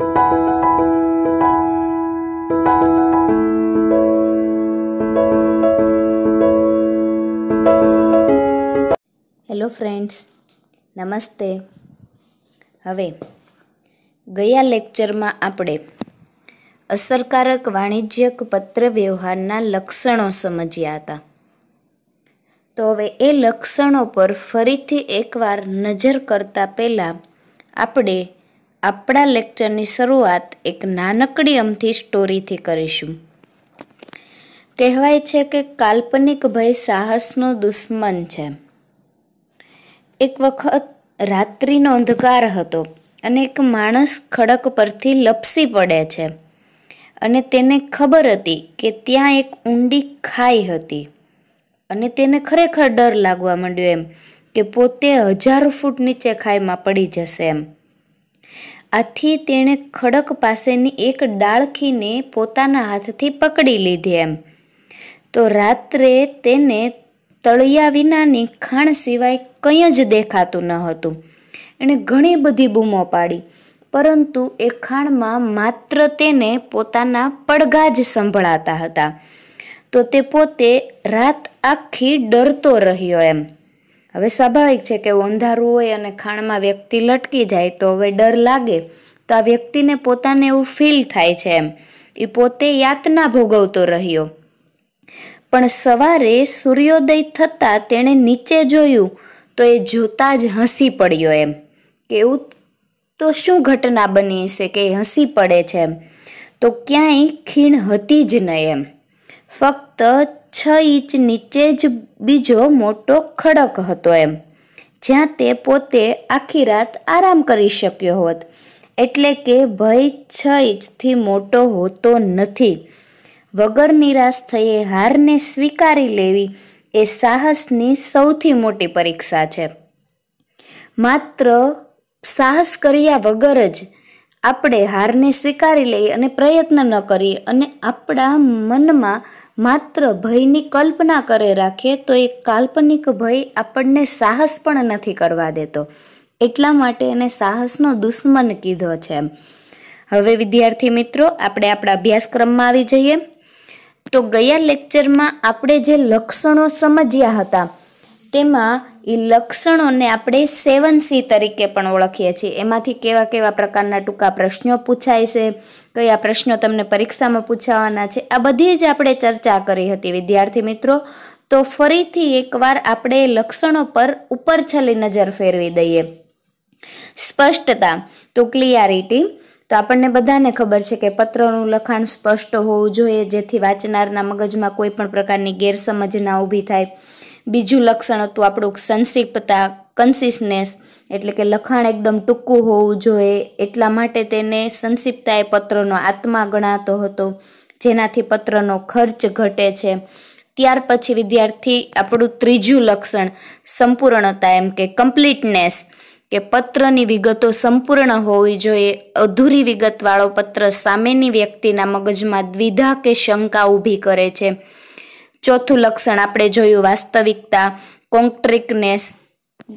hello friends નમસ્તે હવે ગયા લેક્ચરમાં આપણે અસરકારક વાણિજ્યક પત્ર વ્યવહારના લક્ષણો સમજ્યા હતા તો હવે એ લક્ષણો પર ફરીથી એકવાર નજર કરતા પહેલાં આપણે આપણા લેક્ચરની શરૂઆત એક નાનકડી અમથી સ્ટોરીથી કરીશું કહેવાય છે કે કાલ્પનિક ભય સાહસનો દુશ્મન છે એક વખત રાત્રિનો અંધકાર હતો અને એક માણસ ખડક પરથી લપસી પડે છે અને તેને ખબર હતી કે ત્યાં એક ઊંડી ખાઈ હતી અને તેને ખરેખર ડર લાગવા માંડ્યો એમ કે પોતે હજારો ફૂટ નીચે ખાઈમાં પડી જશે એમ આથી તેણે ખડક પાસેની એક ડાળખીને પોતાના હાથથી પકડી લીધી એમ તો રાત્રે તેને તળિયા વિનાની ખાણ સિવાય કંઈ જ દેખાતું ન હતું એણે ઘણી બધી બૂમો પાડી પરંતુ એ ખાણમાં માત્ર તેને પોતાના પડઘા જ સંભળાતા હતા તો તે પોતે રાત આખી ડરતો રહ્યો એમ હવે સ્વાભાવિક છે કે અંધારું હોય અને ખાણમાં વ્યક્તિ લટકી જાય તો હવે ડર લાગે તો આ વ્યક્તિને પોતાને એવું ફીલ થાય છે એમ એ પોતે યાતના ભોગવતો રહ્યો પણ સવારે સૂર્યોદય થતાં તેણે નીચે જોયું તો એ જોતાં જ હસી પડ્યો એમ કે એવું તો શું ઘટના બની હશે કે હસી પડે છે એમ તો ક્યાંય ખીણ હતી જ નહીં એમ ફક્ત છ ઇંચ નીચે જ બીજો મોટો ખડક હતો એમ જ્યાં તે પોતે આખી રાત આરામ કરી શક્યો હોત એટલે કે ભય છ ઇંચથી મોટો હોતો નથી વગર નિરાશ થયે હારને સ્વીકારી લેવી એ સાહસની સૌથી મોટી પરીક્ષા છે માત્ર સાહસ કર્યા વગર જ આપણે હારને સ્વીકારી લઈએ અને પ્રયત્ન ન કરીએ અને આપણા મનમાં માત્ર ભયની કલ્પના કરે રાખીએ તો એ કાલ્પનિક ભય આપણને સાહસ પણ નથી કરવા દેતો એટલા માટે એને સાહસનો દુશ્મન કીધો છે હવે વિદ્યાર્થી મિત્રો આપણે આપણા અભ્યાસક્રમમાં આવી જઈએ તો ગયા લેક્ચરમાં આપણે જે લક્ષણો સમજ્યા હતા તેમાં એ લક્ષણોને આપણે સેવન સી તરીકે પણ ઓળખીએ છીએ એમાંથી કેવા કેવા પ્રકારના ટૂંકા પ્રશ્નો પૂછાય છે કયા પ્રશ્નો તમને પરીક્ષામાં પૂછાવાના છે આ બધી જ આપણે ચર્ચા કરી હતી વિદ્યાર્થી મિત્રો તો ફરીથી એકવાર આપણે લક્ષણો પર ઉપર છલી નજર ફેરવી દઈએ સ્પષ્ટતા તો ક્લિયારિટી તો આપણને બધાને ખબર છે કે પત્રનું લખાણ સ્પષ્ટ હોવું જોઈએ જેથી વાંચનારના મગજમાં કોઈ પણ પ્રકારની ગેરસમજ ના ઊભી થાય બીજું લક્ષણ હતું આપણું સંક્ષિપ્તતા કન્સિસનેસ એટલે કે લખાણ એકદમ ટૂંકું હોવું જોઈએ એટલા માટે તેને સંક્ષિપ્તતા પત્રનો આત્મા ગણાતો હતો જેનાથી પત્રનો ખર્ચ ઘટે છે ત્યાર પછી વિદ્યાર્થી આપણું ત્રીજું લક્ષણ સંપૂર્ણતા એમ કે કમ્પ્લીટનેસ કે પત્રની વિગતો સંપૂર્ણ હોવી જોઈએ અધૂરી વિગતવાળો પત્ર સામેની વ્યક્તિના મગજમાં દ્વિધા કે શંકા ઊભી કરે છે ચોથું લક્ષણ આપણે જોયું વાસ્તવિકતા કોન્ટ્રિકનેસ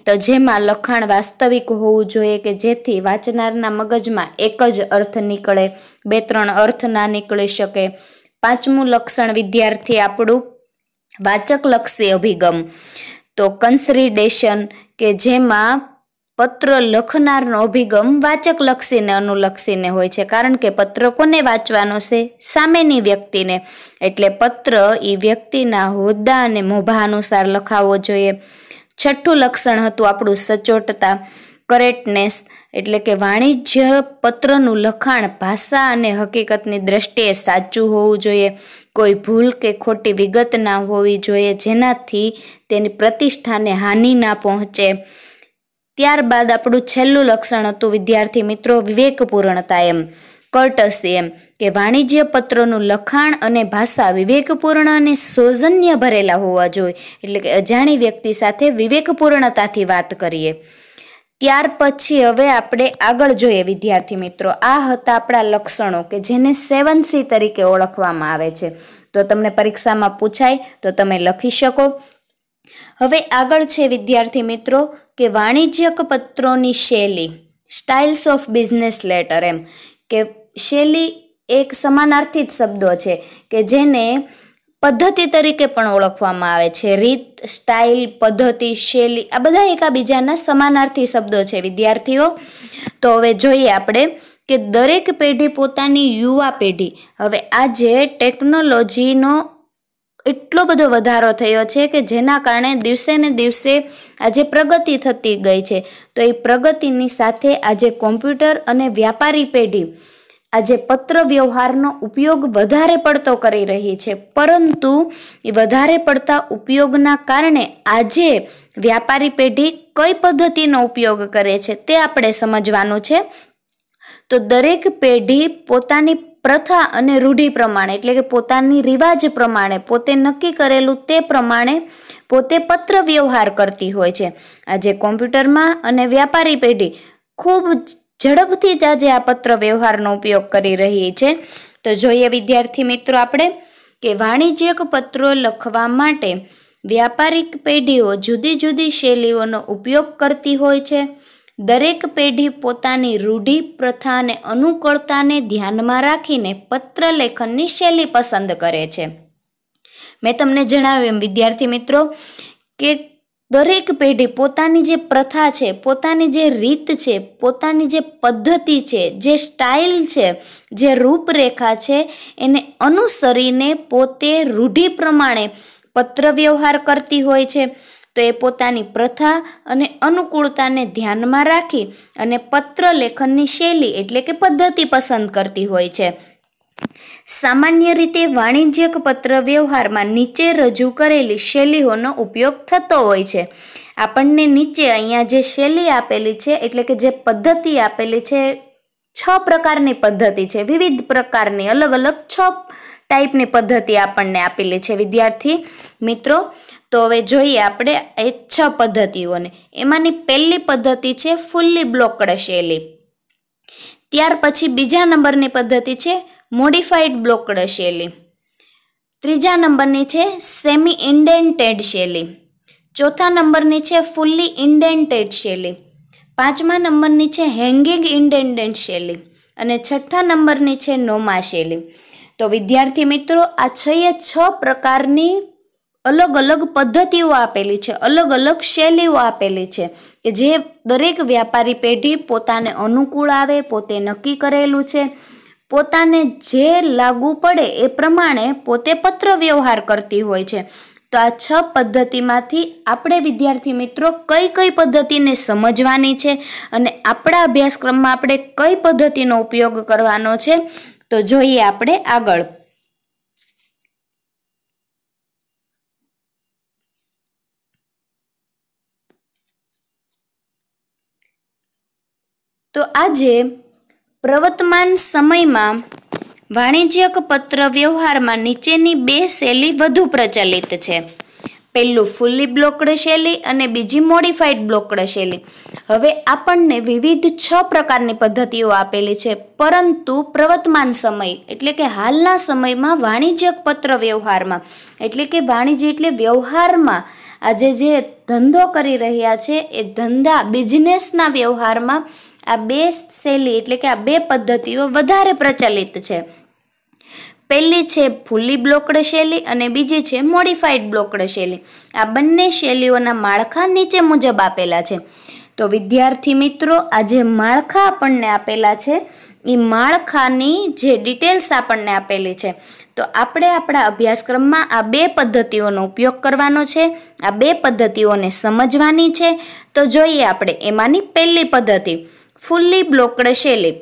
તો જેમાં લખાણ વાસ્તવિક હોવું જોઈએ કે જેથી વાંચનારના મગજમાં એક જ અર્થ નીકળે બે ત્રણ અર્થ ના નીકળી શકે પાંચમું લક્ષણ વિદ્યાર્થી આપણું વાચકલક્ષી અભિગમ તો કન્સરીડેશન કે જેમાં પત્ર લખનારનો અભિગમ વાચકલક્ષીને અનુલક્ષીને હોય છે કારણ કે પત્ર કોને વાંચવાનો છે સામેની વ્યક્તિને એટલે પત્ર એ વ્યક્તિના હોદ્દા અને મોભા અનુસાર લખાવવો જોઈએ છઠ્ઠું લક્ષણ હતું આપણું સચોટતા કરેક્ટનેસ એટલે કે વાણિજ્ય પત્રનું લખાણ ભાષા અને હકીકતની દ્રષ્ટિએ સાચું હોવું જોઈએ કોઈ ભૂલ કે ખોટી વિગત ના હોવી જોઈએ જેનાથી તેની પ્રતિષ્ઠાને હાનિ ના પહોંચે ત્યારબાદ આપણું છેલ્લું લક્ષણ હતું વિદ્યાર્થી મિત્રો વિવેકપૂર્ણતા એમ કર્ટસ એમ કે વાણિજ્ય પત્રોનું લખાણ અને ભાષા વિવેકપૂર્ણ અને સૌજન્ય ભરેલા હોવા જોઈએ એટલે કે અજાણી વ્યક્તિ સાથે વિવેકપૂર્ણતાથી વાત કરીએ ત્યાર પછી હવે આપણે આગળ જોઈએ વિદ્યાર્થી મિત્રો આ હતા આપણા લક્ષણો કે જેને સેવન સી તરીકે ઓળખવામાં આવે છે તો તમને પરીક્ષામાં પૂછાય તો તમે લખી શકો હવે આગળ છે વિદ્યાર્થી મિત્રો કે વાણિજ્યક પત્રોની શૈલી સ્ટાઇલ્સ ઓફ બિઝનેસ લેટર એમ કે શૈલી એક સમાનાર્થી જ શબ્દો છે કે જેને પદ્ધતિ તરીકે પણ ઓળખવામાં આવે છે રીત સ્ટાઇલ પદ્ધતિ શૈલી આ બધા એકાબીજાના સમાનાર્થી શબ્દો છે વિદ્યાર્થીઓ તો હવે જોઈએ આપણે કે દરેક પેઢી પોતાની યુવા પેઢી હવે આજે ટેકનોલોજીનો એટલો બધો વધારો થયો છે કે જેના કારણે દિવસે ને દિવસે આજે પ્રગતિ થતી ગઈ છે તો એ પ્રગતિની સાથે આજે કોમ્પ્યુટર અને વ્યાપારી પેઢી આજે પત્ર વ્યવહારનો ઉપયોગ વધારે પડતો કરી રહી છે પરંતુ વધારે પડતા ઉપયોગના કારણે આજે વ્યાપારી પેઢી કઈ પદ્ધતિનો ઉપયોગ કરે છે તે આપણે સમજવાનું છે તો દરેક પેઢી પોતાની પ્રથા અને રૂઢિ પ્રમાણે એટલે કે પોતાની રિવાજ પ્રમાણે પોતે નક્કી કરેલું તે પ્રમાણે પોતે પત્ર વ્યવહાર કરતી હોય છે આજે કોમ્પ્યુટરમાં અને વ્યાપારી પેઢી ખૂબ ઝડપથી જ આજે આ પત્ર વ્યવહારનો ઉપયોગ કરી રહી છે તો જોઈએ વિદ્યાર્થી મિત્રો આપણે કે વાણિજ્યક પત્રો લખવા માટે વ્યાપારિક પેઢીઓ જુદી જુદી શૈલીઓનો ઉપયોગ કરતી હોય છે દરેક પેઢી પોતાની રૂઢિ પ્રથા અને અનુકૂળતાને ધ્યાનમાં રાખીને પત્રલેખનની શૈલી પસંદ કરે છે મેં તમને જણાવ્યું એમ વિદ્યાર્થી મિત્રો કે દરેક પેઢી પોતાની જે પ્રથા છે પોતાની જે રીત છે પોતાની જે પદ્ધતિ છે જે સ્ટાઇલ છે જે રૂપરેખા છે એને અનુસરીને પોતે રૂઢિ પ્રમાણે પત્ર વ્યવહાર કરતી હોય છે તો એ પોતાની પ્રથા અને અનુકૂળતાને ધ્યાનમાં રાખી અને પત્ર લેખનની શૈલી એટલે કે પદ્ધતિ પસંદ કરતી હોય છે સામાન્ય રીતે વાણિજ્યક પત્ર વ્યવહારમાં નીચે રજૂ કરેલી શૈલીઓનો ઉપયોગ થતો હોય છે આપણને નીચે અહીંયા જે શૈલી આપેલી છે એટલે કે જે પદ્ધતિ આપેલી છે છ પ્રકારની પદ્ધતિ છે વિવિધ પ્રકારની અલગ અલગ છ ટાઈપની પદ્ધતિ આપણને આપેલી છે વિદ્યાર્થી મિત્રો તો હવે જોઈએ આપણે એ છ પદ્ધતિઓને એમાંની પહેલી પદ્ધતિ છે ફૂલ્લી બ્લોકડ શૈલી ત્યાર પછી બીજા નંબરની પદ્ધતિ છે મોડિફાઈડ બ્લોકડ શૈલી ત્રીજા નંબરની છે સેમી ઇન્ડેન્ટેડ શૈલી ચોથા નંબરની છે ફૂલ્લી ઇન્ડેન્ટેડ શૈલી પાંચમા નંબરની છે હેંગિંગ ઇન્ડેન્ટેડ શૈલી અને છઠ્ઠા નંબરની છે નોમા શૈલી તો વિદ્યાર્થી મિત્રો આ છએ છ પ્રકારની અલગ અલગ પદ્ધતિઓ આપેલી છે અલગ અલગ શૈલીઓ આપેલી છે કે જે દરેક વ્યાપારી પેઢી પોતાને અનુકૂળ આવે પોતે નક્કી કરેલું છે પોતાને જે લાગુ પડે એ પ્રમાણે પોતે પત્ર વ્યવહાર કરતી હોય છે તો આ છ પદ્ધતિમાંથી આપણે વિદ્યાર્થી મિત્રો કઈ કઈ પદ્ધતિને સમજવાની છે અને આપણા અભ્યાસક્રમમાં આપણે કઈ પદ્ધતિનો ઉપયોગ કરવાનો છે તો જોઈએ આપણે આગળ તો આજે પ્રવર્તમાન સમયમાં વાણિજ્યક પત્ર વ્યવહારમાં નીચેની બે શૈલી વધુ પ્રચલિત છે પહેલું ફૂલી બ્લોકડ શૈલી અને બીજી મોડિફાઈડ બ્લોકડ શૈલી હવે આપણને વિવિધ છ પ્રકારની પદ્ધતિઓ આપેલી છે પરંતુ પ્રવર્તમાન સમય એટલે કે હાલના સમયમાં વાણિજ્યક પત્ર વ્યવહારમાં એટલે કે વાણિજ્ય એટલે વ્યવહારમાં આજે જે ધંધો કરી રહ્યા છે એ ધંધા બિઝનેસના વ્યવહારમાં આ બે શૈલી એટલે કે આ બે પદ્ધતિઓ વધારે પ્રચલિત છે પહેલી છે ફૂલી બ્લોકડ શૈલી અને બીજી છે મોડિફાઈડ બ્લોકડ શૈલી આ બંને શૈલીઓના માળખા નીચે મુજબ આપેલા છે તો વિદ્યાર્થી મિત્રો આ જે માળખા આપણને આપેલા છે એ માળખાની જે ડિટેલ્સ આપણને આપેલી છે તો આપણે આપણા અભ્યાસક્રમમાં આ બે પદ્ધતિઓનો ઉપયોગ કરવાનો છે આ બે પદ્ધતિઓને સમજવાની છે તો જોઈએ આપણે એમાંની પહેલી પદ્ધતિ ફુલ્લી બ્લોકડ શૈલી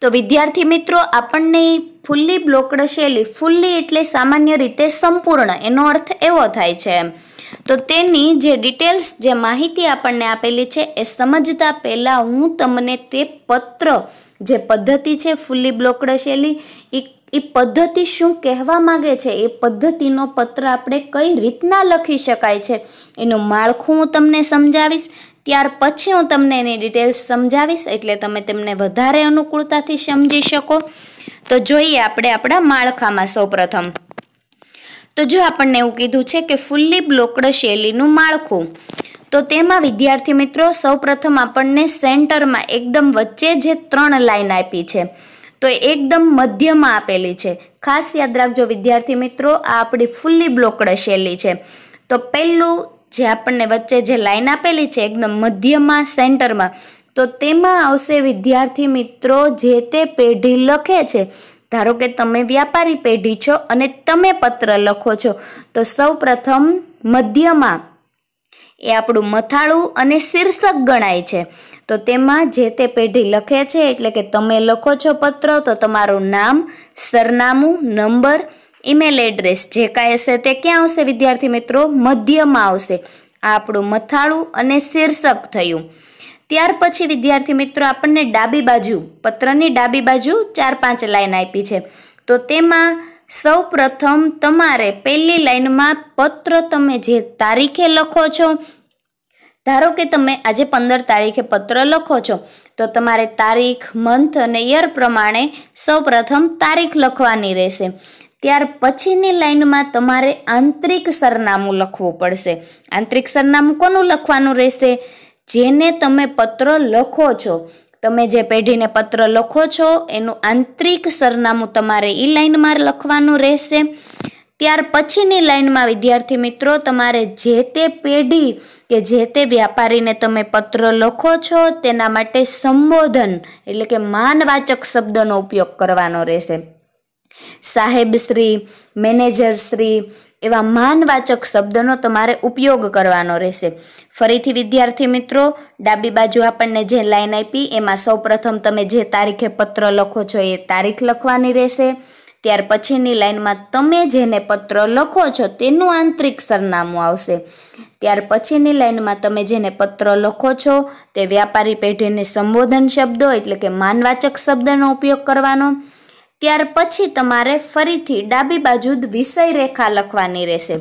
તો વિદ્યાર્થી મિત્રો આપણને ફુલ્લી બ્લોકડ શૈલી ફુલ્લી એટલે સામાન્ય રીતે સંપૂર્ણ એનો અર્થ એવો થાય છે એમ તો તેની જે ડિટેલ્સ જે માહિતી આપણને આપેલી છે એ સમજતા પહેલાં હું તમને તે પત્ર જે પદ્ધતિ છે ફુલ્લી બ્લોકડ શૈલી એ એ પદ્ધતિ શું કહેવા માગે છે એ પદ્ધતિનો પત્ર આપણે કઈ રીતના લખી શકાય છે એનું માળખું હું તમને સમજાવીશ ત્યાર પછી હું તમને એની ડિટેલ્સ સમજાવીશ એટલે તમે તેમને વધારે અનુકૂળતાથી સમજી શકો તો જોઈએ આપણે આપણા માળખામાં સૌપ્રથમ તો જો આપણને એવું કીધું છે કે ફુલ્લી બ્લોકડ શૈલીનું માળખું તો તેમાં વિદ્યાર્થી મિત્રો સૌપ્રથમ આપણને સેન્ટરમાં એકદમ વચ્ચે જે ત્રણ લાઈન આપી છે તો એકદમ મધ્યમાં આપેલી છે ખાસ યાદ રાખજો વિદ્યાર્થી મિત્રો આ આપણી ફુલ્લી બ્લોકડ શૈલી છે તો પહેલું જે આપણને વચ્ચે જે લાઈન આપેલી છે એકદમ મધ્યમાં સેન્ટરમાં તો તેમાં આવશે વિદ્યાર્થી મિત્રો જે તે પેઢી લખે છે ધારો કે તમે વ્યાપારી પેઢી છો અને તમે પત્ર લખો છો તો સૌ પ્રથમ મધ્યમાં એ આપણું મથાળું અને શીર્ષક ગણાય છે તો તેમાં જે તે પેઢી લખે છે એટલે કે તમે લખો છો પત્ર તો તમારું નામ સરનામું નંબર ઈમેલ એડ્રેસ જે કાંઈ હશે તે ક્યાં આવશે વિદ્યાર્થી મિત્રો મધ્યમાં આવશે આપણું મથાળું અને શીર્ષક થયું ત્યાર પછી વિદ્યાર્થી મિત્રો આપણને ડાબી બાજુ પત્રની ડાબી બાજુ ચાર પાંચ લાઈન આપી છે તો તેમાં સૌ પ્રથમ તમારે પહેલી લાઈનમાં પત્ર તમે જે તારીખે લખો છો ધારો કે તમે આજે પંદર તારીખે પત્ર લખો છો તો તમારે તારીખ મંથ અને યર પ્રમાણે સૌ પ્રથમ તારીખ લખવાની રહેશે ત્યાર પછીની લાઇનમાં તમારે આંતરિક સરનામું લખવું પડશે આંતરિક સરનામું કોનું લખવાનું રહેશે જેને તમે પત્ર લખો છો તમે જે પેઢીને પત્ર લખો છો એનું આંતરિક સરનામું તમારે એ લાઇનમાં લખવાનું રહેશે ત્યાર પછીની લાઇનમાં વિદ્યાર્થી મિત્રો તમારે જે તે પેઢી કે જે તે વ્યાપારીને તમે પત્ર લખો છો તેના માટે સંબોધન એટલે કે માનવાચક શબ્દનો ઉપયોગ કરવાનો રહેશે સાહેબ શ્રી મેનેજર શ્રી એવા માનવાચક શબ્દનો તમારે ઉપયોગ કરવાનો રહેશે ફરીથી વિદ્યાર્થી મિત્રો ડાબી બાજુ આપણને જે લાઈન આપી એમાં સૌપ્રથમ તમે જે તારીખે પત્ર લખો છો એ તારીખ લખવાની રહેશે ત્યાર પછીની લાઇનમાં તમે જેને પત્ર લખો છો તેનું આંતરિક સરનામું આવશે ત્યાર પછીની લાઈનમાં તમે જેને પત્ર લખો છો તે વ્યાપારી પેઢીને સંબોધન શબ્દો એટલે કે માનવાચક શબ્દનો ઉપયોગ કરવાનો ત્યાર પછી તમારે ફરીથી ડાબી બાજુ વિષય રેખા લખવાની રહેશે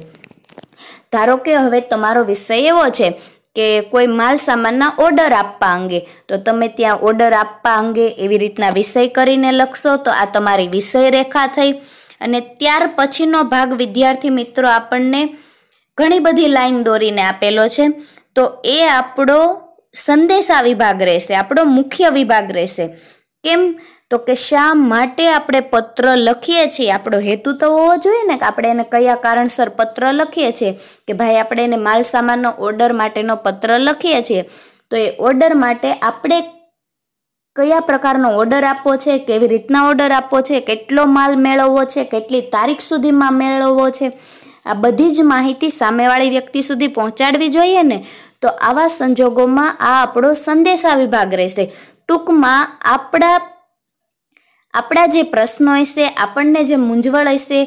ધારો કે હવે તમારો વિષય એવો છે કે કોઈ માલ સામાનના ઓર્ડર આપવા અંગે તો તમે ત્યાં ઓર્ડર આપવા અંગે એવી રીતના વિષય કરીને લખશો તો આ તમારી વિષય રેખા થઈ અને ત્યાર પછીનો ભાગ વિદ્યાર્થી મિત્રો આપણને ઘણી બધી લાઈન દોરીને આપેલો છે તો એ આપણો સંદેશા વિભાગ રહેશે આપણો મુખ્ય વિભાગ રહેશે કેમ તો કે શા માટે આપણે પત્ર લખીએ છીએ આપણો હેતુ તો હોવો જોઈએ ને કે આપણે એને કયા કારણસર પત્ર લખીએ છીએ કે ભાઈ આપણે એને માલ સામાનનો ઓર્ડર માટેનો પત્ર લખીએ છીએ તો એ ઓર્ડર માટે આપણે કયા પ્રકારનો ઓર્ડર આપવો છે કેવી રીતના ઓર્ડર આપવો છે કેટલો માલ મેળવવો છે કેટલી તારીખ સુધીમાં મેળવવો છે આ બધી જ માહિતી સામેવાળી વ્યક્તિ સુધી પહોંચાડવી જોઈએ ને તો આવા સંજોગોમાં આ આપણો સંદેશા વિભાગ રહેશે ટૂંકમાં આપણા આપણા જે પ્રશ્નો હશે આપણને જે મૂંઝવણ હશે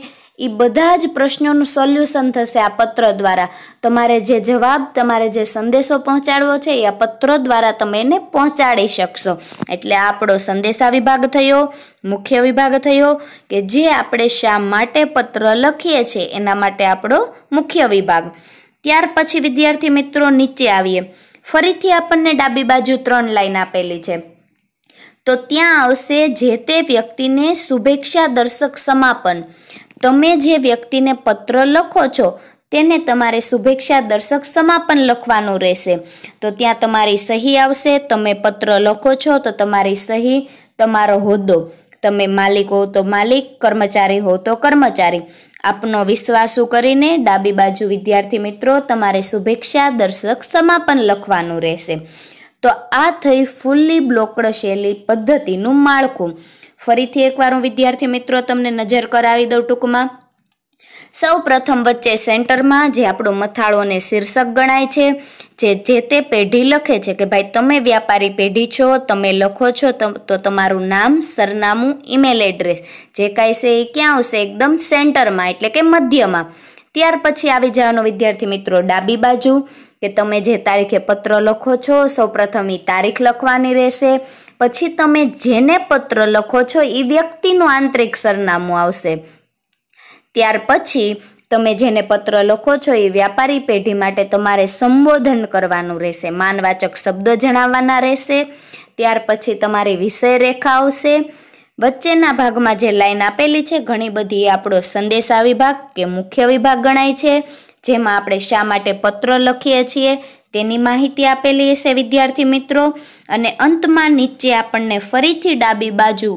એ બધા જ પ્રશ્નોનું સોલ્યુશન થશે આ પત્ર દ્વારા તમારે જે જવાબ તમારે જે સંદેશો પહોંચાડવો છે એ આ પત્ર દ્વારા તમે એને પહોંચાડી શકશો એટલે આપણો સંદેશા વિભાગ થયો મુખ્ય વિભાગ થયો કે જે આપણે શા માટે પત્ર લખીએ છીએ એના માટે આપણો મુખ્ય વિભાગ ત્યાર પછી વિદ્યાર્થી મિત્રો નીચે આવીએ ફરીથી આપણને ડાબી બાજુ ત્રણ લાઈન આપેલી છે તો ત્યાં આવશે જે તે વ્યક્તિને શુભેચ્છા દર્શક સમાપન તમે જે વ્યક્તિને પત્ર લખો છો તેને તમારે શુભેચ્છા દર્શક સમાપન લખવાનું રહેશે તો ત્યાં તમારી સહી આવશે તમે પત્ર લખો છો તો તમારી સહી તમારો હોદ્દો તમે માલિક હો તો માલિક કર્મચારી હો તો કર્મચારી આપનો વિશ્વાસુ કરીને ડાબી બાજુ વિદ્યાર્થી મિત્રો તમારે શુભેચ્છા દર્શક સમાપન લખવાનું રહેશે તો આ થઈ ફૂલ્લી બ્લોકડ શૈલી પદ્ધતિનું માળખું ફરીથી એકવાર હું વિદ્યાર્થી મિત્રો તમને નજર કરાવી દઉં ટૂંકમાં સૌ પ્રથમ વચ્ચે સેન્ટરમાં જે આપણો મથાળોને શીર્ષક ગણાય છે જે જે તે પેઢી લખે છે કે ભાઈ તમે વ્યાપારી પેઢી છો તમે લખો છો તો તમારું નામ સરનામું ઈમેલ એડ્રેસ જે કાંઈ છે એ ક્યાં આવશે એકદમ સેન્ટરમાં એટલે કે મધ્યમાં ત્યાર પછી આવી જવાનો વિદ્યાર્થી મિત્રો ડાબી બાજુ કે તમે જે તારીખે પત્ર લખો છો સૌપ્રથમ એ તારીખ લખવાની રહેશે પછી તમે જેને પત્ર લખો છો એ વ્યક્તિનું આંતરિક સરનામું આવશે ત્યાર પછી તમે જેને પત્ર લખો છો એ વ્યાપારી પેઢી માટે તમારે સંબોધન કરવાનું રહેશે માનવાચક શબ્દો જણાવવાના રહેશે ત્યાર પછી તમારી વિષય રેખા આવશે વચ્ચેના ભાગમાં જે લાઈન આપેલી છે ઘણી બધી આપણો સંદેશા વિભાગ કે મુખ્ય વિભાગ ગણાય છે જેમાં આપણે શા માટે પત્ર લખીએ છીએ તેની માહિતી આપેલી હશે વિદ્યાર્થી મિત્રો અને અંતમાં નીચે આપણને ફરીથી ડાબી બાજુ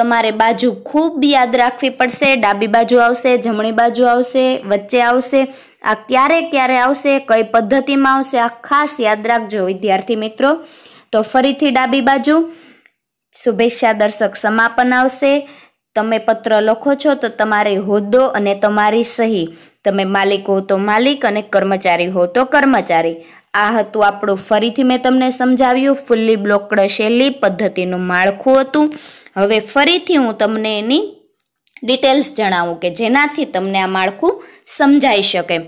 તમારે બાજુ ખૂબ યાદ રાખવી પડશે ડાબી બાજુ આવશે જમણી બાજુ આવશે વચ્ચે આવશે આ ક્યારે ક્યારે આવશે કઈ પદ્ધતિમાં આવશે આ ખાસ યાદ રાખજો વિદ્યાર્થી મિત્રો તો ફરીથી ડાબી બાજુ શુભેચ્છા દર્શક સમાપન આવશે તમે પત્ર લખો છો તો તમારે હોદ્દો અને તમારી સહી તમે માલિક હો તો માલિક અને કર્મચારી હો તો કર્મચારી આ હતું આપણું ફરીથી મેં તમને સમજાવ્યું ફુલ્લી બ્લોકડ શૈલી પદ્ધતિનું માળખું હતું હવે ફરીથી હું તમને એની ડિટેલ્સ જણાવું કે જેનાથી તમને આ માળખું સમજાઈ શકે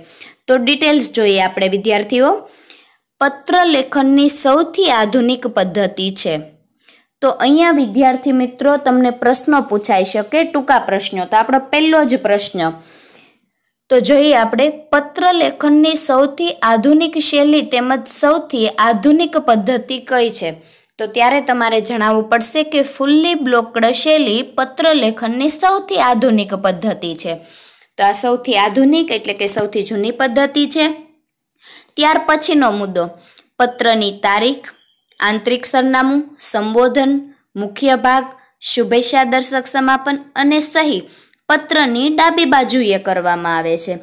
તો ડિટેલ્સ જોઈએ આપણે વિદ્યાર્થીઓ પત્ર લેખનની સૌથી આધુનિક પદ્ધતિ છે તો અહીંયા વિદ્યાર્થી મિત્રો તમને પ્રશ્નો પૂછાઈ શકે ટૂંકા પ્રશ્નો તો આપણો પહેલો જ પ્રશ્ન તો જોઈએ આપણે પત્ર લેખનની સૌથી આધુનિક શૈલી તેમજ સૌથી આધુનિક પદ્ધતિ કઈ છે તો ત્યારે તમારે જણાવવું પડશે કે ફૂલ્લી બ્લોકડ શૈલી પત્ર લેખનની સૌથી આધુનિક પદ્ધતિ છે તો આ સૌથી આધુનિક એટલે કે સૌથી જૂની પદ્ધતિ છે ત્યાર પછીનો મુદ્દો પત્રની તારીખ આંતરિક સરનામું સંબોધન મુખ્ય ભાગ શુભેચ્છા દર્શક સમાપન અને સહી પત્રની ડાબી બાજુએ કરવામાં આવે છે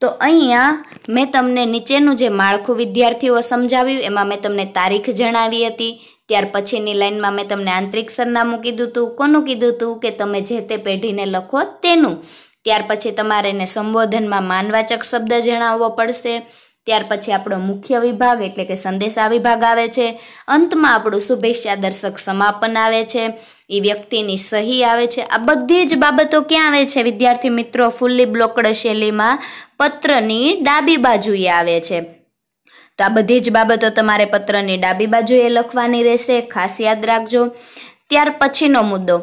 તો અહીંયા મેં તમને નીચેનું જે માળખું વિદ્યાર્થીઓ સમજાવ્યું એમાં મેં તમને તારીખ જણાવી હતી ત્યાર પછીની લાઇનમાં મેં તમને આંતરિક સરનામું કીધું હતું કોનું કીધું હતું કે તમે જે તે પેઢીને લખો તેનું ત્યાર પછી તમારે એને સંબોધનમાં માનવાચક શબ્દ જણાવવો પડશે ત્યાર પછી આપણો મુખ્ય વિભાગ એટલે કે સંદેશા વિભાગ આવે છે અંતમાં આપણું શુભેચ્છા દર્શક સમાપન આવે છે એ વ્યક્તિની સહી આવે છે આ બધી જ બાબતો ક્યાં આવે છે વિદ્યાર્થી મિત્રો ફૂલ્લી બ્લોકડ શૈલીમાં પત્રની ડાબી બાજુએ આવે છે તો આ બધી જ બાબતો તમારે પત્રની ડાબી બાજુએ લખવાની રહેશે ખાસ યાદ રાખજો ત્યાર પછીનો મુદ્દો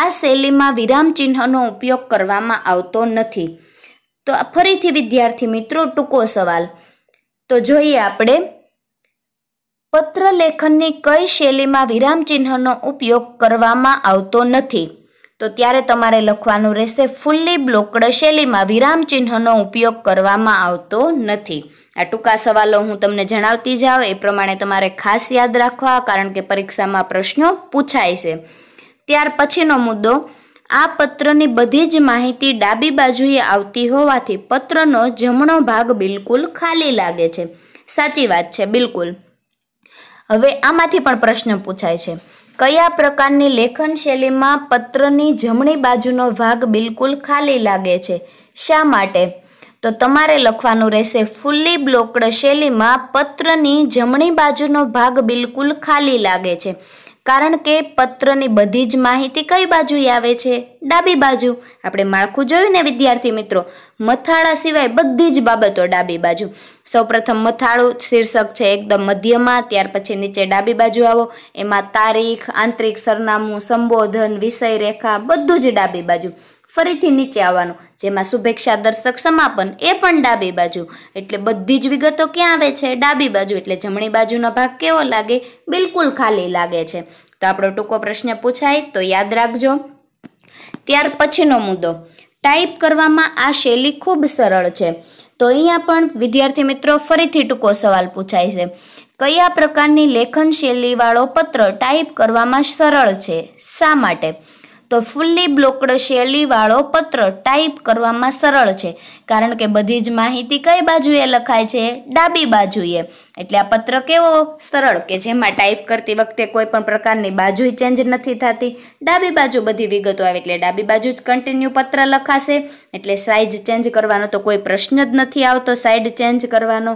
આ શૈલીમાં વિરામ ચિહ્નનો ઉપયોગ કરવામાં આવતો નથી તો ફરીથી વિદ્યાર્થી મિત્રો ટૂંકો સવાલ તો જોઈએ આપણે પત્ર લેખનની કઈ શૈલીમાં વિરામચિહ્નનો ઉપયોગ કરવામાં આવતો નથી તો ત્યારે તમારે લખવાનું રહેશે ફૂલ્લી બ્લોકડ શૈલીમાં વિરામચિહ્નનો ઉપયોગ કરવામાં આવતો નથી આ ટૂંકા સવાલો હું તમને જણાવતી જાઉં એ પ્રમાણે તમારે ખાસ યાદ રાખવા કારણ કે પરીક્ષામાં પ્રશ્નો પૂછાય છે ત્યાર પછીનો મુદ્દો આ પત્રની બધી જ માહિતી ડાબી બાજુએ આવતી હોવાથી પત્રનો જમણો ભાગ બિલકુલ ખાલી લાગે છે સાચી વાત છે બિલકુલ હવે આમાંથી પણ પ્રશ્ન પૂછાય છે કયા પ્રકારની લેખન શૈલીમાં પત્રની જમણી બાજુનો ભાગ બિલકુલ ખાલી લાગે છે શા માટે તો તમારે લખવાનું રહેશે ફૂલ્લી બ્લોકડ શૈલીમાં પત્રની જમણી બાજુનો ભાગ બિલકુલ ખાલી લાગે છે કારણ કે પત્રની બધી જ માહિતી કઈ બાજુએ આવે છે ડાબી બાજુ આપણે માળખું જોયું ને વિદ્યાર્થી મિત્રો મથાળા સિવાય બધી જ બાબતો ડાબી બાજુ સૌપ્રથમ મથાળું શીર્ષક છે એકદમ મધ્યમાં ત્યાર પછી નીચે ડાબી બાજુ આવો એમાં તારીખ આંતરિક સરનામું સંબોધન વિષય રેખા બધું જ ડાબી બાજુ ફરીથી નીચે આવવાનું જેમાં શુભેચ્છા દર્શક સમાપન એ પણ ડાબી બાજુ એટલે બધી જ વિગતો ક્યાં આવે છે ડાબી બાજુ એટલે જમણી બાજુનો ભાગ કેવો લાગે બિલકુલ ખાલી લાગે છે તો આપણો ટૂંકો પ્રશ્ન પૂછાય તો યાદ રાખજો ત્યાર પછીનો મુદ્દો ટાઈપ કરવામાં આ શૈલી ખૂબ સરળ છે તો અહીંયા પણ વિદ્યાર્થી મિત્રો ફરીથી ટૂંકો સવાલ પૂછાય છે કયા પ્રકારની લેખન શૈલીવાળો પત્ર ટાઈપ કરવામાં સરળ છે શા માટે તો ફૂલ્લી બ્લોકડ શૈલીવાળો પત્ર ટાઈપ કરવામાં સરળ છે કારણ કે બધી જ માહિતી કઈ બાજુએ લખાય છે ડાબી બાજુએ એટલે આ પત્ર કેવો સરળ કે જેમાં ટાઈપ કરતી વખતે કોઈ પણ પ્રકારની બાજુ ચેન્જ નથી થતી ડાબી બાજુ બધી વિગતો આવે એટલે ડાબી બાજુ જ કન્ટિન્યુ પત્ર લખાશે એટલે સાઇઝ ચેન્જ કરવાનો તો કોઈ પ્રશ્ન જ નથી આવતો સાઇડ ચેન્જ કરવાનો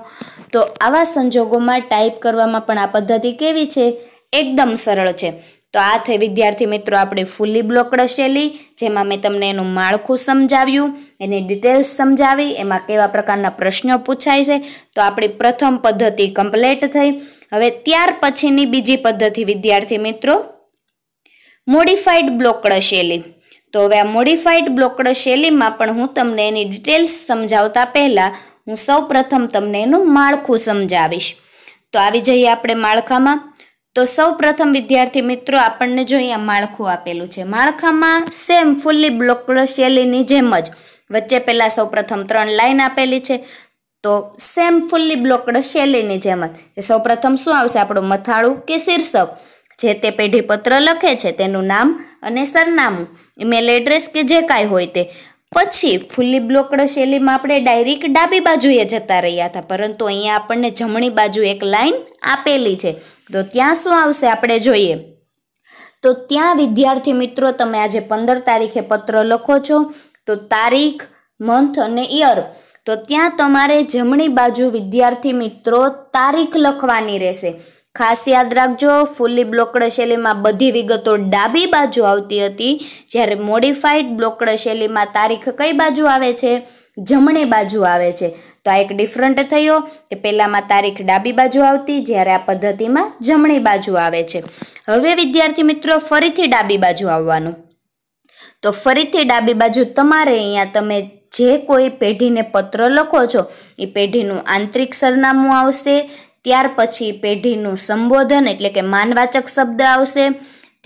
તો આવા સંજોગોમાં ટાઈપ કરવામાં પણ આ પદ્ધતિ કેવી છે એકદમ સરળ છે તો આ થઈ વિદ્યાર્થી મિત્રો આપણે ફૂલી બ્લોકડ શૈલી જેમાં મેં તમને એનું માળખું સમજાવ્યું એની ડિટેલ્સ સમજાવી એમાં કેવા પ્રકારના પ્રશ્નો પૂછાય છે તો આપણી પ્રથમ પદ્ધતિ કમ્પ્લીટ થઈ હવે ત્યાર પછીની બીજી પદ્ધતિ વિદ્યાર્થી મિત્રો મોડિફાઈડ બ્લોકડ શૈલી તો હવે આ મોડિફાઈડ બ્લોકડ શૈલીમાં પણ હું તમને એની ડિટેલ્સ સમજાવતા પહેલાં હું સૌ તમને એનું માળખું સમજાવીશ તો આવી જઈએ આપણે માળખામાં તો સૌ પ્રથમ વિદ્યાર્થી મિત્રો આપણને જો અહીંયા માળખું આપેલું છે માળખામાં સેમ ફૂલ્લી શૈલીની જેમ જ વચ્ચે પહેલાં સૌ પ્રથમ ત્રણ લાઇન આપેલી છે તો સેમ ફૂલ્લી બ્લોકડ શૈલીની જેમ જ સૌ પ્રથમ શું આવશે આપણું મથાળું કે શીર્ષક જે તે પેઢી પત્ર લખે છે તેનું નામ અને સરનામું ઈમેલ એડ્રેસ કે જે કાંઈ હોય તે પછી ફૂલી બ્લોકડ શૈલીમાં આપણે ડાયરેક્ટ ડાબી બાજુએ જતા રહ્યા હતા પરંતુ અહીંયા આપણને જમણી બાજુ એક લાઈન આપેલી છે તો ત્યાં શું આવશે આપણે જોઈએ તો ત્યાં વિદ્યાર્થી મિત્રો તમે આજે પંદર તારીખે પત્ર લખો છો તો તારીખ મંથ અને યર તો ત્યાં તમારે જમણી બાજુ વિદ્યાર્થી મિત્રો તારીખ લખવાની રહેશે ખાસ યાદ રાખજો ફૂલી બ્લોકડ શૈલીમાં બધી વિગતો ડાબી બાજુ આવતી હતી જ્યારે મોડિફાઈડ બ્લોકડ શૈલીમાં તારીખ કઈ બાજુ આવે છે જમણી બાજુ આવે છે તો આ એક ડિફરન્ટ થયો કે પહેલાંમાં તારીખ ડાબી બાજુ આવતી જ્યારે આ પદ્ધતિમાં જમણી બાજુ આવે છે હવે વિદ્યાર્થી મિત્રો ફરીથી ડાબી બાજુ આવવાનું તો ફરીથી ડાબી બાજુ તમારે અહીંયા તમે જે કોઈ પેઢીને પત્ર લખો છો એ પેઢીનું આંતરિક સરનામું આવશે ત્યાર પછી પેઢીનું સંબોધન એટલે કે માનવાચક શબ્દ આવશે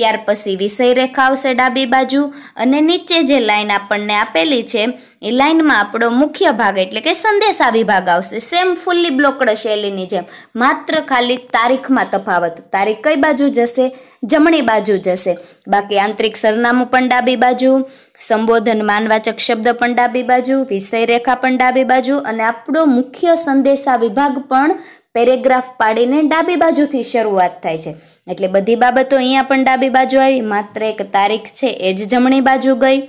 ત્યાર પછી વિષય રેખા આવશે ડાબી બાજુ અને નીચે જે લાઈન આપણને આપેલી છે એ લાઈનમાં આપણો મુખ્ય ભાગ એટલે કે સંદેશા વિભાગ આવશે સેમ ફૂલ્લી બ્લોકડ શૈલીની જેમ માત્ર ખાલી તારીખમાં તફાવત તારીખ કઈ બાજુ જશે જમણી બાજુ જશે બાકી આંતરિક સરનામું પણ ડાબી બાજુ સંબોધન માનવાચક શબ્દ પણ ડાબી બાજુ વિષય રેખા પણ ડાબી બાજુ અને આપણો મુખ્ય સંદેશા વિભાગ પણ પેરેગ્રાફ પાડીને ડાબી બાજુથી શરૂઆત થાય છે એટલે બધી બાબતો અહીંયા પણ ડાબી બાજુ આવી માત્ર એક તારીખ છે એ જ જમણી બાજુ ગઈ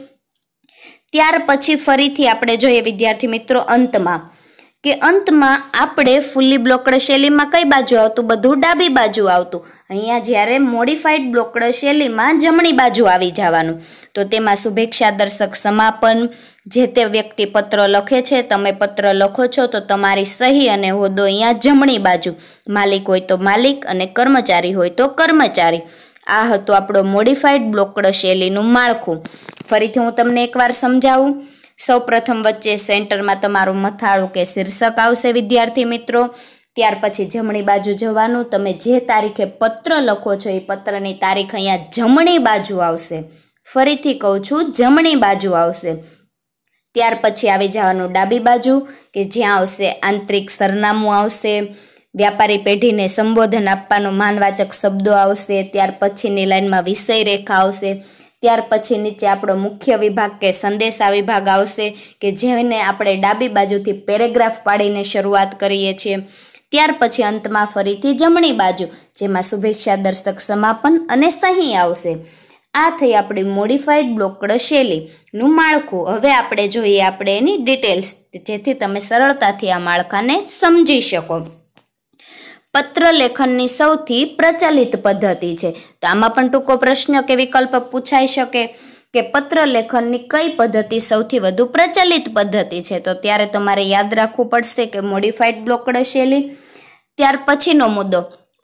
ત્યાર પછી ફરીથી આપણે જોઈએ વિદ્યાર્થી મિત્રો અંતમાં કે અંતમાં આપણે ફૂલી બ્લોકડ શૈલીમાં કઈ બાજુ આવતું બધું ડાબી બાજુ આવતું અહીંયા જ્યારે મોડિફાઈડ બ્લોકડ શૈલીમાં જમણી બાજુ આવી જવાનું તો તેમાં શુભેચ્છા દર્શક સમાપન જે તે વ્યક્તિ પત્ર લખે છે તમે પત્ર લખો છો તો તમારી સહી અને હોદ્દો અહીંયા જમણી બાજુ માલિક હોય તો માલિક અને કર્મચારી હોય તો કર્મચારી આ હતો આપણો મોડિફાઈડ બ્લોકડ શૈલીનું માળખું ફરીથી હું તમને એકવાર સમજાવું સૌપ્રથમ વચ્ચે સેન્ટરમાં તમારું મથાળું કે શીર્ષક આવશે વિદ્યાર્થી મિત્રો ત્યાર પછી જમણી બાજુ જવાનું તમે જે તારીખે પત્ર લખો છો એ પત્રની તારીખ અહીંયા જમણી બાજુ આવશે ફરીથી કહું છું જમણી બાજુ આવશે ત્યાર પછી આવી જવાનું ડાબી બાજુ કે જ્યાં આવશે આંતરિક સરનામું આવશે વ્યાપારી પેઢીને સંબોધન આપવાનો માનવાચક શબ્દો આવશે ત્યાર પછીની લાઇનમાં વિષય રેખા આવશે ત્યાર પછી નીચે આપણો મુખ્ય વિભાગ કે સંદેશા વિભાગ આવશે કે જેને આપણે ડાબી બાજુથી પેરેગ્રાફ પાડીને શરૂઆત કરીએ છીએ ત્યાર પછી અંતમાં ફરીથી જમણી બાજુ જેમાં શુભેચ્છા દર્શક સમાપન અને સહી આવશે આ થઈ આપણી મોડિફાઈડ બ્લોકડ શૈલીનું માળખું હવે આપણે જોઈએ આપણે એની ડિટેલ્સ જેથી તમે સરળતાથી આ માળખાને સમજી શકો પત્રલેખનની સૌથી પ્રચલિત પદ્ધતિ છે તો આમાં પણ ટૂંકો પ્રશ્ન કે વિકલ્પ પૂછાઈ શકે કે પત્રલેખનની કઈ પદ્ધતિ સૌથી વધુ પ્રચલિત પદ્ધતિ છે તો ત્યારે તમારે યાદ રાખવું પડશે કે મોડિફાઈડ બ્લોકડ શૈલી ત્યાર પછીનો મુદ્દો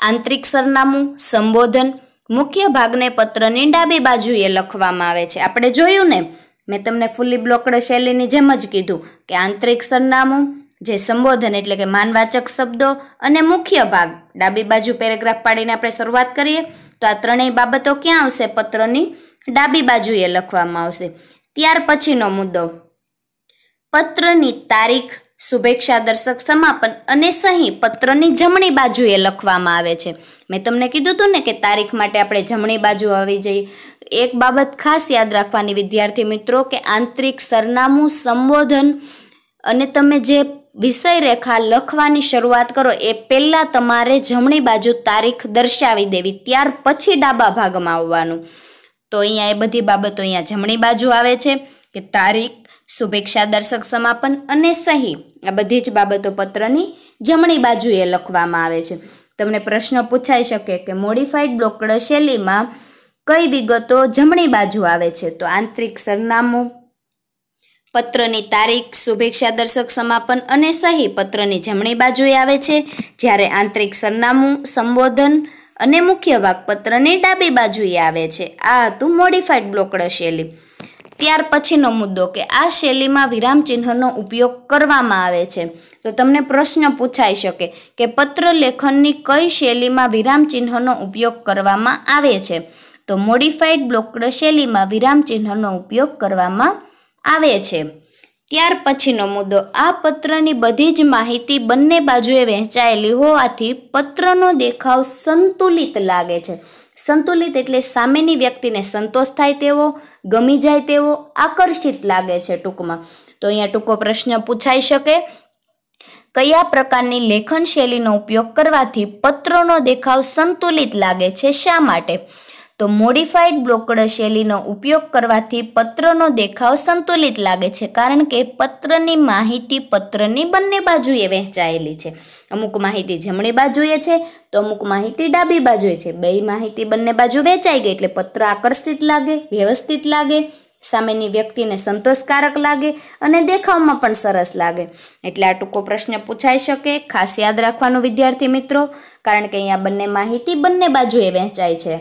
આંતરિક સરનામું સંબોધન મુખ્ય ભાગને પત્રની ડાબી બાજુએ લખવામાં આવે છે આપણે જોયું ને મેં તમને ફૂલી બ્લોકડ શૈલીની જેમ જ કીધું કે આંતરિક સરનામું જે સંબોધન એટલે કે માનવાચક શબ્દો અને મુખ્ય ભાગ ડાબી બાજુ પેરેગ્રાફ પાડીને આપણે શરૂઆત કરીએ તો આ ત્રણેય બાબતો ક્યાં આવશે પત્રની ડાબી બાજુએ લખવામાં આવશે ત્યાર પછીનો મુદ્દો પત્રની તારીખ શુભેચ્છા દર્શક સમાપન અને સહી પત્રની જમણી બાજુએ લખવામાં આવે છે મેં તમને કીધું હતું ને કે તારીખ માટે આપણે જમણી બાજુ આવી જઈએ એક બાબત ખાસ યાદ રાખવાની વિદ્યાર્થી મિત્રો કે આંતરિક સરનામું સંબોધન અને તમે જે વિષય રેખા લખવાની શરૂઆત કરો એ પહેલાં તમારે જમણી બાજુ તારીખ દર્શાવી દેવી ત્યાર પછી ડાબા ભાગમાં આવવાનું તો અહીંયા એ બધી બાબતો અહીંયા જમણી બાજુ આવે છે કે તારીખ શુભેચ્છા દર્શક સમાપન અને સહી આ બધી જ બાબતો પત્રની જમણી બાજુએ લખવામાં આવે છે તમને પ્રશ્ન પૂછાઈ શકે કે મોડિફાઈડ બ્લોકડ શૈલીમાં કઈ વિગતો જમણી બાજુ આવે છે તો આંતરિક સરનામું પત્રની તારીખ શુભેચ્છા દર્શક સમાપન અને સહી પત્રની જમણી બાજુએ આવે છે જ્યારે આંતરિક સરનામું સંબોધન અને મુખ્ય વાકપત્રની ડાબી બાજુએ આવે છે આ હતું મોડિફાઈડ બ્લોકડ શૈલી ત્યાર પછીનો મુદ્દો કે આ શૈલીમાં વિરામ ચિહ્નનો ઉપયોગ કરવામાં આવે છે તો તમને પ્રશ્ન પૂછાઈ શકે કે પત્ર લેખનની કઈ શૈલીમાં વિરામ ચિહ્નનો ઉપયોગ કરવામાં આવે છે તો મોડિફાઈડ બ્લોકડ શૈલીમાં વિરામ ચિહ્નનો ઉપયોગ કરવામાં આવે છે ત્યાર પછીનો મુદ્દો આ પત્રની બધી જ માહિતી બંને બાજુએ વહેંચાયેલી હોવાથી પત્રનો દેખાવ સંતુલિત લાગે છે સંતુલિત એટલે સામેની વ્યક્તિને સંતોષ થાય તેવો ગમી જાય તેવો આકર્ષિત લાગે છે ટૂંકમાં તો અહીંયા ટૂંકો પ્રશ્ન પૂછાઈ શકે કયા પ્રકારની લેખન શૈલીનો ઉપયોગ કરવાથી પત્રનો દેખાવ સંતુલિત લાગે છે શા માટે તો મોડિફાઈડ બ્લોકડ શૈલીનો ઉપયોગ કરવાથી પત્રનો દેખાવ સંતુલિત લાગે છે કારણ કે પત્રની માહિતી પત્રની બંને બાજુએ વહેંચાયેલી છે અમુક માહિતી જમણી બાજુએ છે તો અમુક માહિતી ડાબી બાજુએ છે બે માહિતી બંને બાજુ વહેંચાઈ ગઈ એટલે પત્ર આકર્ષિત લાગે વ્યવસ્થિત લાગે સામેની વ્યક્તિને સંતોષકારક લાગે અને દેખાવમાં પણ સરસ લાગે એટલે આ ટૂંકો પ્રશ્ન પૂછાઈ શકે ખાસ યાદ રાખવાનું વિદ્યાર્થી મિત્રો કારણ કે અહીંયા બંને માહિતી બંને બાજુએ વહેંચાય છે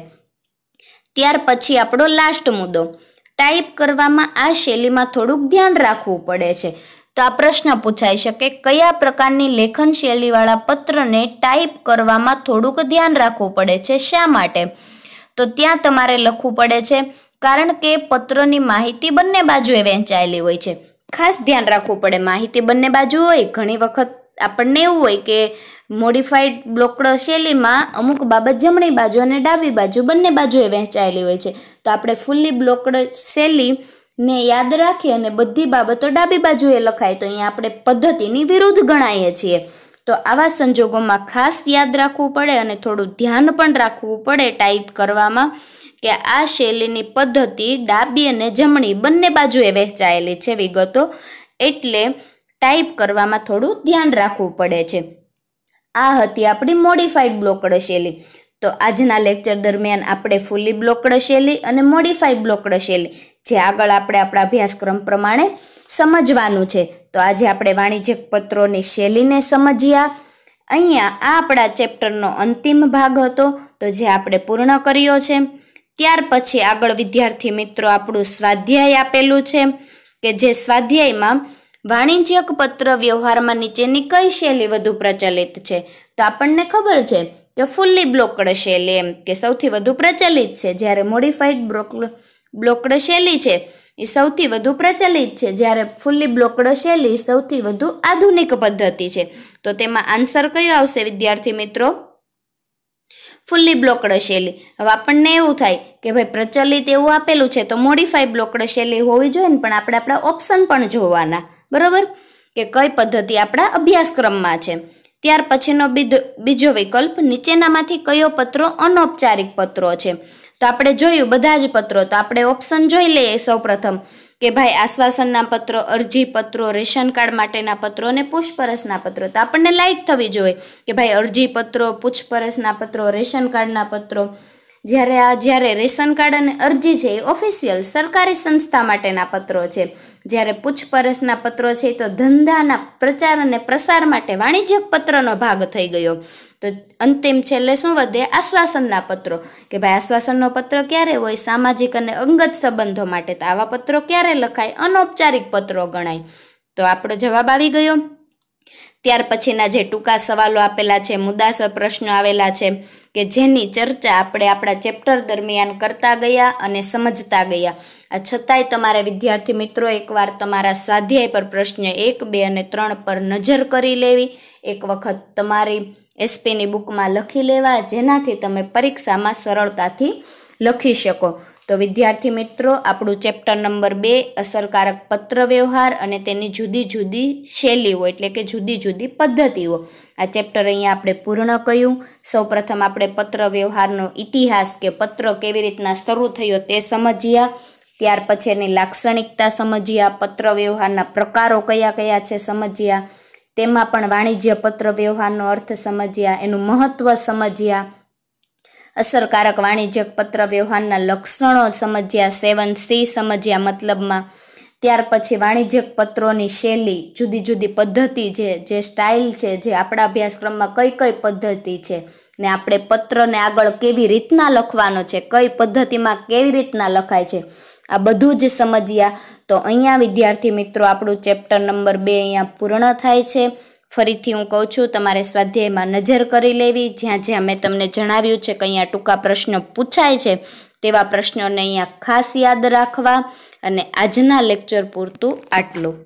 ત્યાર પછી આપણો લાસ્ટ મુદ્દો ટાઈપ કરવામાં આ શૈલીમાં થોડુંક ધ્યાન રાખવું પડે છે તો આ પ્રશ્ન પૂછાઈ શકે કયા પ્રકારની લેખન શૈલીવાળા પત્રને ટાઈપ કરવામાં થોડુંક ધ્યાન રાખવું પડે છે શા માટે તો ત્યાં તમારે લખવું પડે છે કારણ કે પત્રની માહિતી બંને બાજુએ વહેંચાયેલી હોય છે ખાસ ધ્યાન રાખવું પડે માહિતી બંને બાજુ હોય ઘણી વખત આપણને એવું હોય કે મોડિફાઈડ બ્લોકડ શૈલીમાં અમુક બાબત જમણી બાજુ અને ડાબી બાજુ બંને બાજુએ વહેંચાયેલી હોય છે તો આપણે ફૂલ્લી બ્લોકડ શૈલીને યાદ રાખી અને બધી બાબતો ડાબી બાજુએ લખાય તો અહીંયા આપણે પદ્ધતિની વિરુદ્ધ ગણાઈએ છીએ તો આવા સંજોગોમાં ખાસ યાદ રાખવું પડે અને થોડું ધ્યાન પણ રાખવું પડે ટાઈપ કરવામાં કે આ શૈલીની પદ્ધતિ ડાબી અને જમણી બંને બાજુએ વહેંચાયેલી છે વિગતો એટલે ટાઈપ કરવામાં થોડું ધ્યાન રાખવું પડે છે આ હતી આપણી મોડિફાઈડ બ્લોકડ શૈલી તો આજના લેક્ચર દરમિયાન આપણે ફૂલી બ્લોકડ શૈલી અને મોડિફાઈડ બ્લોકડ શૈલી જે આગળ આપણે આપણા અભ્યાસક્રમ પ્રમાણે સમજવાનું છે તો આજે આપણે વાણિજ્યક પત્રોની શૈલીને સમજ્યા અહીંયા આ આપણા ચેપ્ટરનો અંતિમ ભાગ હતો તો જે આપણે પૂર્ણ કર્યો છે ત્યાર પછી આગળ વિદ્યાર્થી મિત્રો આપણું સ્વાધ્યાય આપેલું છે કે જે સ્વાધ્યાયમાં વાણિજ્યક પત્ર વ્યવહારમાં નીચેની કઈ શૈલી વધુ પ્રચલિત છે તો આપણને ખબર છે કે ફૂલ્લી બ્લોકડ શૈલી એમ કે સૌથી વધુ પ્રચલિત છે જ્યારે મોડિફાઈડ બ્લોક બ્લોકડ શૈલી છે એ સૌથી વધુ પ્રચલિત છે જ્યારે ફૂલ્લી બ્લોકડ શૈલી સૌથી વધુ આધુનિક પદ્ધતિ છે તો તેમાં આન્સર કયો આવશે વિદ્યાર્થી મિત્રો ફૂલ્લી બ્લોકડ શૈલી હવે આપણને એવું થાય કે ભાઈ પ્રચલિત એવું આપેલું છે તો મોડિફાઈડ બ્લોકડ શૈલી હોવી જોઈએ ને પણ આપણે આપણા ઓપ્શન પણ જોવાના બરાબર કે કઈ પદ્ધતિ આપણા અભ્યાસક્રમમાં છે ત્યાર પછીનો બીજો વિકલ્પ નીચેનામાંથી કયો પત્રો અનૌપચારિક પત્રો છે તો આપણે જોયું બધા જ પત્રો તો આપણે ઓપ્શન જોઈ લઈએ સૌપ્રથમ કે ભાઈ આશ્વાસનના પત્રો અરજી પત્રો રેશન કાર્ડ માટેના પત્રો અને પૂછપરછના પત્રો તો આપણને લાઇટ થવી જોઈએ કે ભાઈ અરજી પત્રો પૂછપરછના પત્રો રેશન કાર્ડના પત્રો જ્યારે આ જ્યારે રેશન કાર્ડ અને અરજી છે એ ઓફિશિયલ સરકારી સંસ્થા માટેના પત્રો છે જ્યારે પૂછપરછના પત્રો છે તો ધંધાના પ્રચાર અને પ્રસાર માટે વાણિજ્ય પત્રનો ભાગ થઈ ગયો તો અંતિમ છેલ્લે શું વધે આશ્વાસનના પત્રો કે ભાઈ આશ્વાસનનો પત્ર ક્યારે હોય સામાજિક અને અંગત સંબંધો માટે તો આવા પત્રો ક્યારે લખાય અનૌપચારિક પત્રો ગણાય તો આપણો જવાબ આવી ગયો ત્યાર પછીના જે ટૂંકા સવાલો આપેલા છે મુદ્દાસર પ્રશ્નો આવેલા છે કે જેની ચર્ચા આપણે આપણા ચેપ્ટર દરમિયાન કરતા ગયા અને સમજતા ગયા આ છતાંય તમારા વિદ્યાર્થી મિત્રો એકવાર તમારા સ્વાધ્યાય પર પ્રશ્ન એક બે અને ત્રણ પર નજર કરી લેવી એક વખત તમારી એસપીની બુકમાં લખી લેવા જેનાથી તમે પરીક્ષામાં સરળતાથી લખી શકો તો વિદ્યાર્થી મિત્રો આપણું ચેપ્ટર નંબર બે અસરકારક પત્ર વ્યવહાર અને તેની જુદી જુદી શૈલીઓ એટલે કે જુદી જુદી પદ્ધતિઓ આ ચેપ્ટર અહીંયા આપણે પૂર્ણ કર્યું સૌપ્રથમ આપણે પત્ર વ્યવહારનો ઇતિહાસ કે પત્ર કેવી રીતના શરૂ થયો તે સમજ્યા ત્યાર પછી એની લાક્ષણિકતા સમજ્યા પત્ર વ્યવહારના પ્રકારો કયા કયા છે સમજ્યા તેમાં પણ વાણિજ્ય પત્ર વ્યવહારનો અર્થ સમજ્યા એનું મહત્ત્વ સમજ્યા અસરકારક વાણિજ્ય પત્ર વ્યવહારના લક્ષણો સમજ્યા સેવન સી સમજ્યા મતલબમાં ત્યાર પછી વાણિજ્યક પત્રોની શૈલી જુદી જુદી પદ્ધતિ છે જે સ્ટાઇલ છે જે આપણા અભ્યાસક્રમમાં કઈ કઈ પદ્ધતિ છે ને આપણે પત્રને આગળ કેવી રીતના લખવાનો છે કઈ પદ્ધતિમાં કેવી રીતના લખાય છે આ બધું જ સમજ્યા તો અહીંયા વિદ્યાર્થી મિત્રો આપણું ચેપ્ટર નંબર બે અહીંયા પૂર્ણ થાય છે ફરીથી હું કહું છું તમારે સ્વાધ્યાયમાં નજર કરી લેવી જ્યાં જ્યાં મેં તમને જણાવ્યું છે કે અહીંયા ટૂંકા પ્રશ્નો પૂછાય છે તેવા પ્રશ્નોને અહીંયા ખાસ યાદ રાખવા અને આજના લેક્ચર પૂરતું આટલું